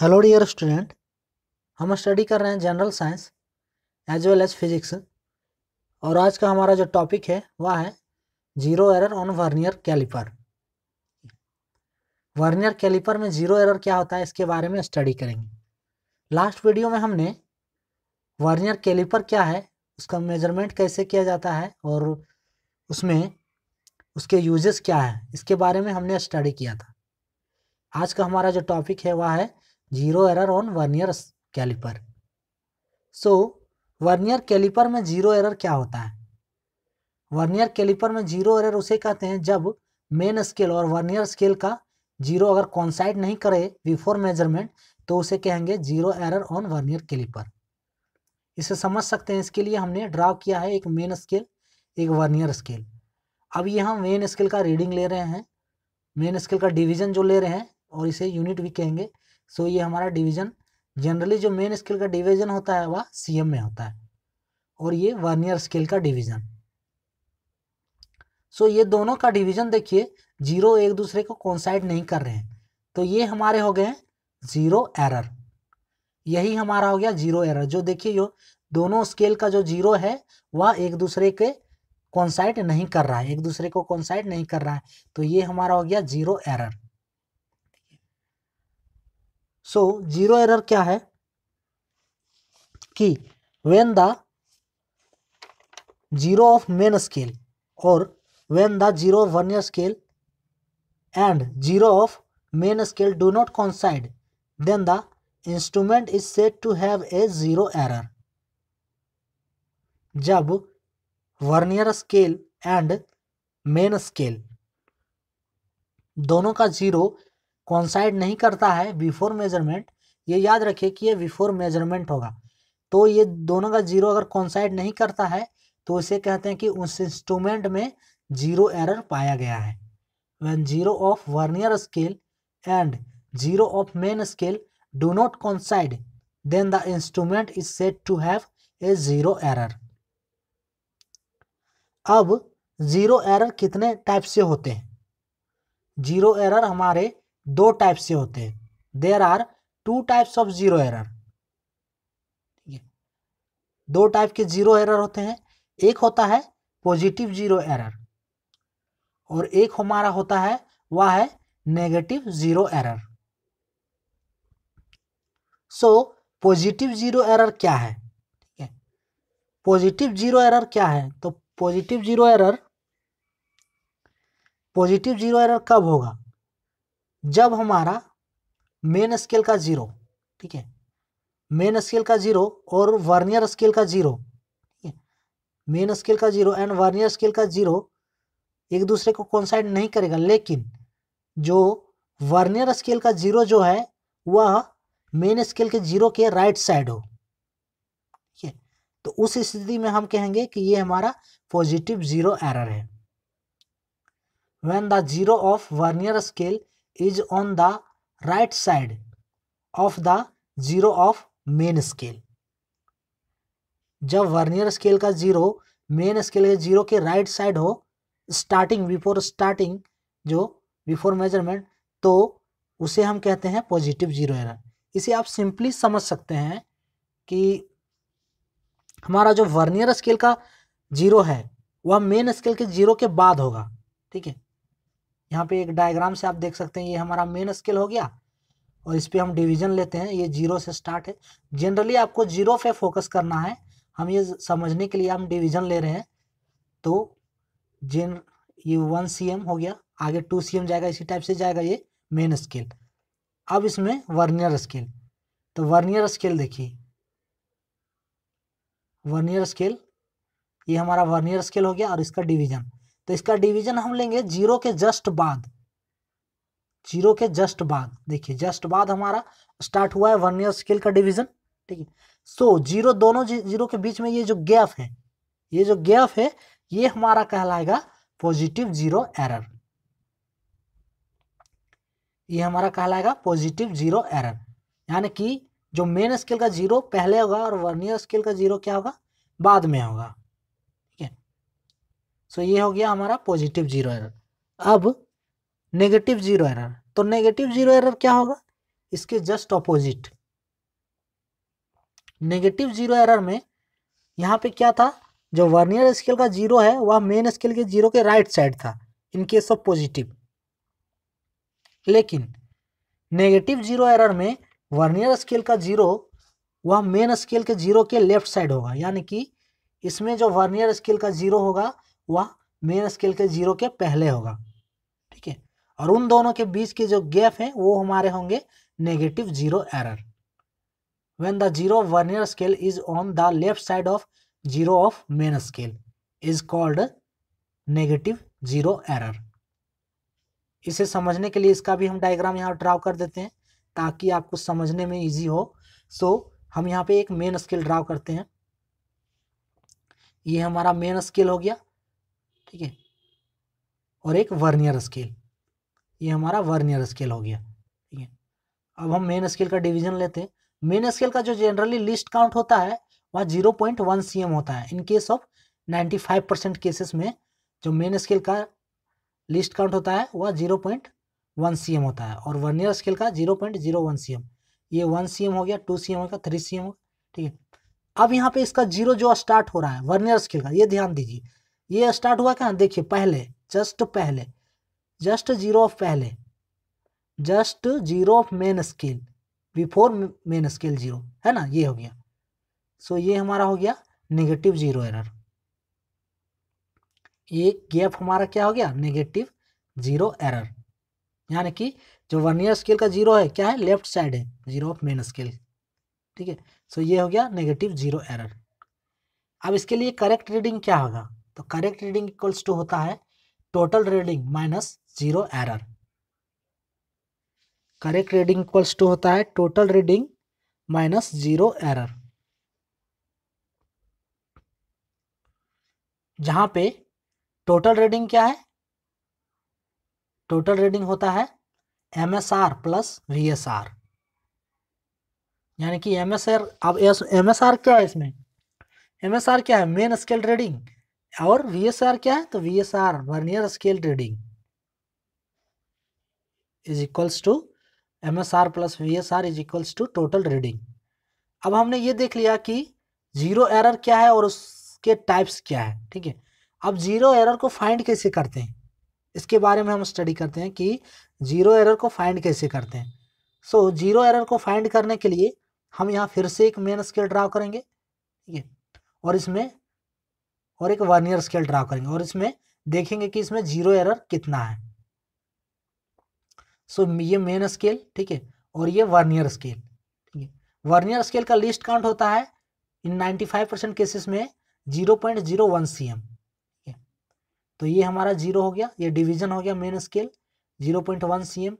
hello dear student हम study कर रहे हैं general science as well as physics और आज का हमारा जो टॉपिक है वह है zero error on vernier caliper vernier caliper में जीरो एरर क्या होता है इसके बारे में स्टडी करेंगे लास्ट वीडियो में हमने वर्नियर कैलिपर क्या है उसका मेजरमेंट कैसे किया जाता है और उसमें उसके यूजेस क्या है इसके बारे में हमने स्टडी किया था आज का हमारा जो टॉपिक है वह है zero error on vernier caliper so vernier caliper में जीरो एरर क्या होता है वर्नियर कैलिपर में जीरो एरर उसे कहते हैं जब मेन स्केल और वर्नियर स्केल का जीरो अगर कॉन्साइड नहीं करे बिफोर मेजरमेंट तो उसे कहेंगे zero error on vernier caliper इसे समझ सकते हैं इसके लिए हमने ड्रा किया है एक मेन स्केल एक वर्नियर स्केल अब ये हम मेन स्केल का रीडिंग ले रहे हैं मेन स्केल का डिवीजन जो ले रहे हैं और इसे यूनिट भी कहेंगे सो ये हमारा डिवीजन जनरली जो मेन स्केल का डिवीजन होता है वह सीएम में होता है और ये वर्नियर स्केल का डिवीजन सो ये दोनों का डिवीजन देखिए जीरो एक दूसरे को कॉन्साइड नहीं कर रहे हैं तो ये हमारे हो गए जीरो एरर यही हमारा हो गया जीरो एरर जो देखिए यो दोनों स्केल का जो जीरो है वह एक दूसरे के कॉन्साइड नहीं कर रहा है एक दूसरे को कॉन्साइड नहीं कर रहा है तो ये हमारा हो गया zero error so zero error क्या है कि when the zero of main scale और when the zero of vernier scale and zero of main scale do not coincide then the instrument is set to have a zero error जब vernier scale and main scale दोनों का zero कॉन्साइड नहीं करता है before measurement ये याद रखिए कि ये बिफोर मेजरमेंट होगा तो ये दोनों का जीरो अगर कॉन्साइड नहीं करता है तो इसे कहते हैं कि उस इंस्ट्रूमेंट में जीरो एरर पाया गया है when zero of vernier scale and zero of main scale do not coincide then the instrument is set to have a zero error अब जीरो एरर कितने टाइप से होते हैं जीरो एरर हमारे दो टाइप से होते हैं there are two types of zero error दो टाइप के जीरो एरर होते हैं एक होता है पॉजिटिव जीरो एरर और एक हमारा होता है वह है negative zero error so positive zero error क्या है ठीक है पॉजिटिव जीरो एरर क्या है तो positive zero error positive zero error कब होगा जब हमारा मेन स्केल का ज़ीरो ठीक है मेन स्केल का ज़ीरो और वर्नियर स्केल का ज़ीरो मेन स्केल का जीरो एंड वर्नियर स्केल का जीरो एक दूसरे को कॉन्साइड नहीं करेगा लेकिन जो वर्नियर स्केल का जीरो जो है वह मेन स्केल के जीरो के राइट साइड हो ठीक है तो उस स्थिति में हम कहेंगे कि ये हमारा पॉजिटिव जीरो एरर है when the zero of vernier scale is on the right side of the zero of main scale जब वर्नियर स्केल का ज़ीरो मेन स्केल के ज़ीरो के राइट साइड हो स्टार्टिंग बिफोर स्टार्टिंग जो before measurement तो उसे हम कहते हैं पॉजिटिव जीरो एरर इसे आप सिंपली समझ सकते हैं कि हमारा जो वर्नियर स्केल का जीरो है वह मेन स्केल के जीरो के बाद होगा ठीक है यहाँ पे एक डायग्राम से आप देख सकते हैं ये हमारा मेन स्केल हो गया और इस पर हम डिवीजन लेते हैं ये जीरो से स्टार्ट है जनरली आपको जीरो पे फोकस करना है हम ये समझने के लिए हम डिवीजन ले रहे हैं तो जिन ये वन सी हो गया आगे टू सी जाएगा इसी टाइप से जाएगा ये मेन स्केल अब इसमें वर्नियर स्केल तो वर्नियर स्केल देखिए वर्नियर स्केल ये हमारा वर्नियर स्केल हो गया और इसका डिवीजन तो इसका डिवीजन हम लेंगे जीरो के जस्ट बाद जीरो के जस्ट बाद देखिए जस्ट बाद हमारा स्टार्ट हुआ है वन ईयर स्केल का डिवीजन ठीक है सो जीरो दोनों जीरो के बीच में ये जो गैप है ये जो गैप है ये हमारा कहलाएगा पॉजिटिव जीरो एरर ये हमारा कहलाएगा पॉजिटिव जीरो एरर यानी कि जो मेन स्केल का जीरो पहले होगा और वर्नियर स्केल का जीरो क्या होगा बाद में होगा सो ये हो गया हमारा पॉजिटिव जीरो एरर अब नेगेटिव जीरो एरर तो नेगेटिव जीरो एरर क्या होगा इसके just opposite negative zero error में यहाँ पे क्या था जो वर्नियर स्केल का जीरो है वह मेन स्केल के जीरो के राइट साइड था इन केस ऑफ पॉजिटिव लेकिन नेगेटिव जीरो एरर में वर्नियर स्केल का जीरो वह मेन स्केल के जीरो के लेफ्ट साइड होगा यानी कि इसमें जो वर्नियर स्केल का जीरो होगा वह मेन स्केल के जीरो के पहले होगा ठीक है और उन दोनों के बीच के जो गैप है वो हमारे होंगे negative zero error when the zero vernier scale is on the left side of zero of main scale is called negative zero error इसे समझने के लिए इसका भी हम डायग्राम यहाँ ड्राव कर देते हैं ताकि आपको समझने में इजी हो सो so, हम यहाँ पे एक मेन स्केल ड्राव करते हैं ये हमारा मेन स्केल हो गया ठीक है और एक वर्नियर स्केल ये हमारा वर्नियर स्केल हो गया ठीक है अब हम मेन स्केल का डिवीजन लेते हैं मेन स्केल का जो जनरली लिस्ट काउंट होता है वह zero point one C M होता है in case of ninety five percent cases में जो मेन स्केल का लिस्ट काउंट होता है वह zero point one C M होता है और वर्नियर स्केल का zero point zero one C M ये वन सी एम हो गया टू सी एम हो गया थ्री सी एम हो ठीक है अब यहाँ पे इसका जीरो जो स्टार्ट हो रहा है वर्नियर स्केल का ये ध्यान दीजिए ये स्टार्ट हुआ कहाँ देखिए पहले जस्ट पहले जस्ट जीरो ऑफ पहले just zero of main scale before main scale zero है ना ये हो गया सो so, ये हमारा हो गया नेगेटिव जीरो एरर ये गैप हमारा क्या हो गया नेगेटिव जीरो एरर यानी कि जो वन ईयर स्केल का जीरो है क्या है लेफ्ट साइड है जीरो ऑफ मेन स्केल ठीक है सो ये हो गया नेगेटिव जीरो एरर अब इसके लिए करेक्ट रीडिंग क्या होगा तो करेक्ट रीडिंग इक्वल्स टू होता है total reading minus zero error correct reading equals to होता है total reading minus zero error जहां पे टोटल रीडिंग क्या है टोटल रीडिंग होता है M S R plus V S R यानी कि एम एस आर अब एम एस आर क्या है इसमें एम एस आर क्या है मेन स्केल रीडिंग और वी एस आर क्या है तो V S R vernier scale reading is equals to M S R plus V S R is equals to total reading अब हमने ये देख लिया कि जीरो एरर क्या है और उसके टाइप्स क्या है ठीक है अब जीरो एरर को फाइंड कैसे करते हैं इसके बारे में हम स्टडी करते हैं कि जीरो एरर को फाइंड कैसे करते हैं सो so, जीरो एरर को फाइंड करने के लिए हम यहाँ फिर से एक मेन स्केल ड्रा करेंगे ठीक है और इसमें और एक वन ईयर स्केल ड्रा करेंगे और इसमें देखेंगे कि इसमें जीरो एरर कितना है सो so, ये मेन स्केल ठीक है और ये वर्नियर स्केल ठीक है वर्नियर स्केल का लिस्ट काउंट होता है इन 95 परसेंट केसेस में 0.01 point zero one C M तो ये हमारा जीरो हो गया ये डिवीजन हो गया main scale 0.1 point one C M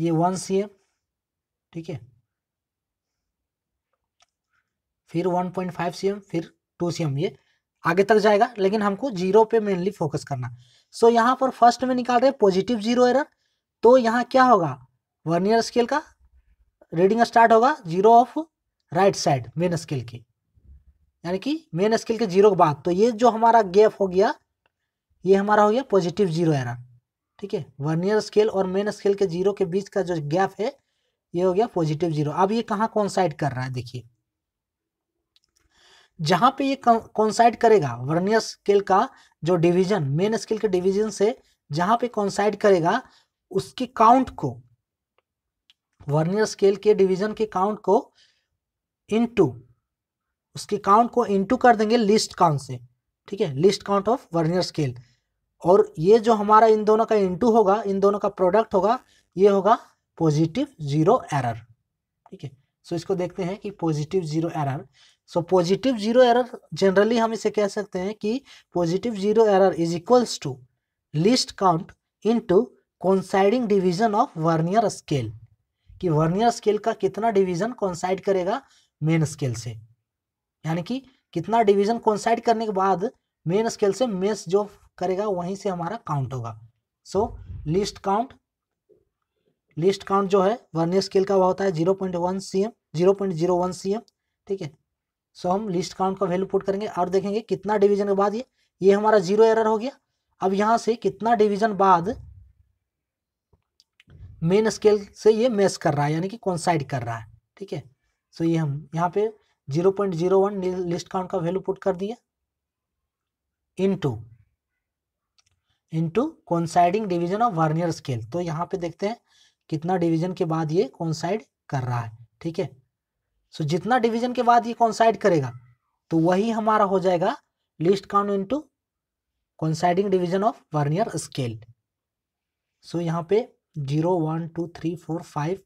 ये वन सी एम ठीक है फिर 1.5 पॉइंट फाइव सी एम फिर टू सी हम ये आगे तक जाएगा लेकिन हमको जीरो पे मेनली फोकस करना सो so, यहाँ पर फर्स्ट में निकाल रहे पॉजिटिव जीरो एरर तो यहाँ क्या होगा वर्नियर स्केल का रीडिंग स्टार्ट होगा zero of right side main scale के यानी कि मेन स्केल के जीरो के बाद तो ये जो हमारा गैप हो गया ये हमारा हो गया पॉजिटिव जीरो एरर ठीक है वर्नियर स्केल और मेन स्केल के जीरो के बीच का जो गैप है ये हो गया पॉजिटिव जीरो अब ये कहाँ कौन साइड कर रहा है देखिए जहां पे ये कॉन्साइड करेगा वर्नियर स्केल का जो डिवीजन मेन स्केल के डिवीजन से जहां पे कॉन्साइड करेगा उसके काउंट को वर्नियर स्केल के डिवीजन के काउंट को इनटू उसके काउंट को इनटू कर देंगे लिस्ट काउंट से ठीक है least count of vernier scale और ये जो हमारा इन दोनों का इंटू होगा इन दोनों का प्रोडक्ट होगा ये होगा पॉजिटिव जीरो एरर ठीक है सो इसको देखते हैं कि positive zero error so positive zero error generally हम इसे कह सकते हैं कि positive zero error is equals to least count into coinciding division of vernier scale कि वर्नियर स्केल का कितना डिवीजन कॉन्साइड करेगा मेन स्केल से यानी कि कितना डिवीजन कॉन्साइड करने के बाद मेन स्केल से मेस जो करेगा वहीं से हमारा काउंट होगा so least count least count जो है वर्नियर स्केल का वह होता है zero point one C M zero point zero one C M ठीक है सो हम लिस्ट काउंट का वैल्यू पुट करेंगे और देखेंगे कितना डिवीजन के बाद ये ये हमारा जीरो एरर हो गया अब यहाँ से कितना डिवीजन बाद मेन स्केल से ये मैच कर रहा है यानी कि कॉन्साइड कर रहा है ठीक है सो ये हम यहाँ पे zero point zero one least count का वैल्यू पुट कर दिया into into coinciding division of vernier scale तो यहाँ पे देखते हैं कितना डिवीजन के बाद ये कॉन्साइड कर रहा है ठीक है सो जितना डिवीजन के बाद ये कॉन्साइड करेगा तो वही हमारा हो जाएगा least count into coinciding division of vernier scale so यहाँ पे zero one two three four five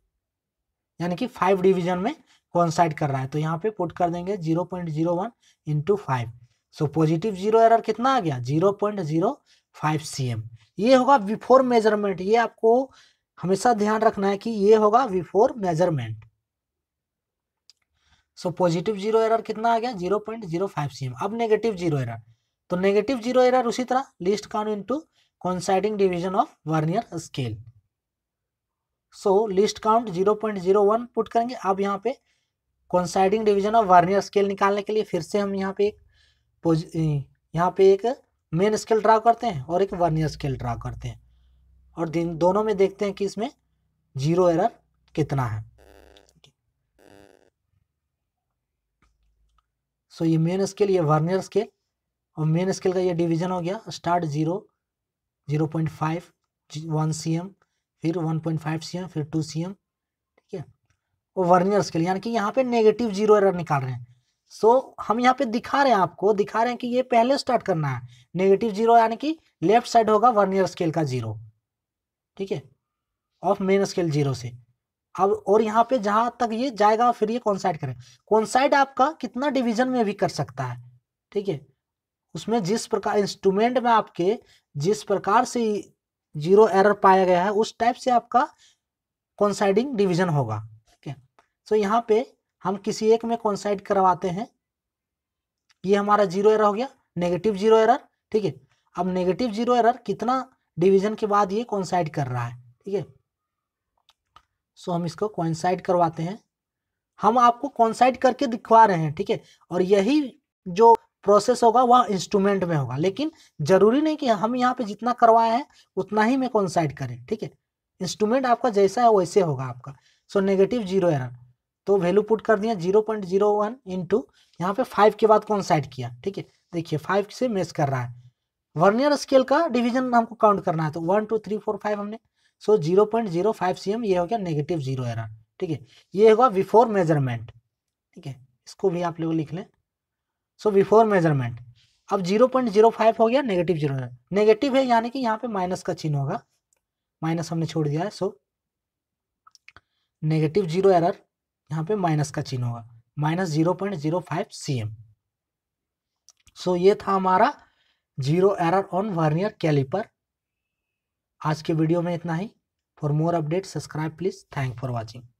यानी कि फाइव डिवीजन में कॉन्साइड कर रहा है तो यहाँ पे पुट कर देंगे zero point zero one into five so positive zero error कितना आ गया zero point zero five C M ये होगा बिफोर मेजरमेंट ये आपको हमेशा ध्यान रखना है कि ये होगा before measurement so positive zero error कितना आ गया zero point zero five C M अब नेगेटिव जीरो एरर तो नेगेटिव जीरो एरर उसी तरह least count into coinciding division of vernier scale so least count zero point zero one put करेंगे अब यहाँ पे coinciding division of vernier scale निकालने के लिए फिर से हम यहाँ पे एक यहाँ पे एक मेन स्केल ड्रा करते हैं और एक वर्नियर स्केल ड्रा करते हैं और दोनों में देखते हैं कि इसमें जीरो एरर कितना है सो ये मेन स्केल ये वर्नियर स्केल और मेन स्केल का ये डिवीजन हो गया start zero zero point five one C M फिर one point five C M फिर टू सी एम ठीक है और वर्नियर स्केल यानी कि यहाँ पे नेगेटिव जीरो एरर निकाल रहे हैं सो so, हम यहाँ पे दिखा रहे हैं आपको दिखा रहे हैं कि ये पहले स्टार्ट करना है नेगेटिव जीरो यानी कि लेफ्ट साइड होगा वर्नियर स्केल का जीरो ठीक है ऑफ मेन स्केल जीरो से अब और यहाँ पे जहाँ तक ये जाएगा फिर ये कॉन्साइड करें कॉन्साइड आपका कितना डिवीजन में भी कर सकता है ठीक है उसमें जिस प्रकार इंस्ट्रूमेंट में आपके जिस प्रकार से जीरो एरर पाया गया है उस टाइप से आपका कॉन्साइडिंग डिवीजन होगा ठीक है सो यहाँ पे हम किसी एक में कॉन्साइड करवाते हैं ये हमारा जीरो एरर हो गया नेगेटिव जीरो एरर ठीक है अब नेगेटिव जीरो एरर कितना डिवीजन के बाद ये कॉन्साइड कर रहा है ठीक है सो हम इसको कॉन्साइड करवाते हैं हम आपको कॉन्साइड करके दिखवा रहे हैं ठीक है और यही जो प्रोसेस होगा वह इंस्ट्रूमेंट में होगा लेकिन जरूरी नहीं कि हम यहाँ पे जितना करवाए हैं उतना ही में कॉन्साइड करें ठीक है इंस्ट्रूमेंट आपका जैसा है वैसे होगा आपका सो नेगेटिव जीरो एरर तो वैल्यू पुट कर दिया zero point zero one into यहाँ पे फाइव के बाद कॉन्साइड किया ठीक है देखिए फाइव से मैच कर रहा है वर्नियर स्केल का डिवीजन हमको काउंट करना है तो one two three four five हमने so zero point zero five C M ये हो गया नेगेटिव जीरो एरर ठीक है ये होगा बिफोर मेजरमेंट ठीक है इसको भी आप लोग लिख लें सो बिफोर मेजरमेंट अब जीरो पॉइंट जीरो फाइव हो गया नेगेटिव जीरो एरर नेगेटिव है यानी कि यहाँ पे माइनस का चिन्ह होगा माइनस हमने छोड़ दिया है सो नेगेटिव जीरो एरर यहाँ पे माइनस का चिन्ह होगा minus zero point zero five C M so ये था हमारा zero error on vernier caliper आज के वीडियो में इतना ही for more update subscribe please thank for watching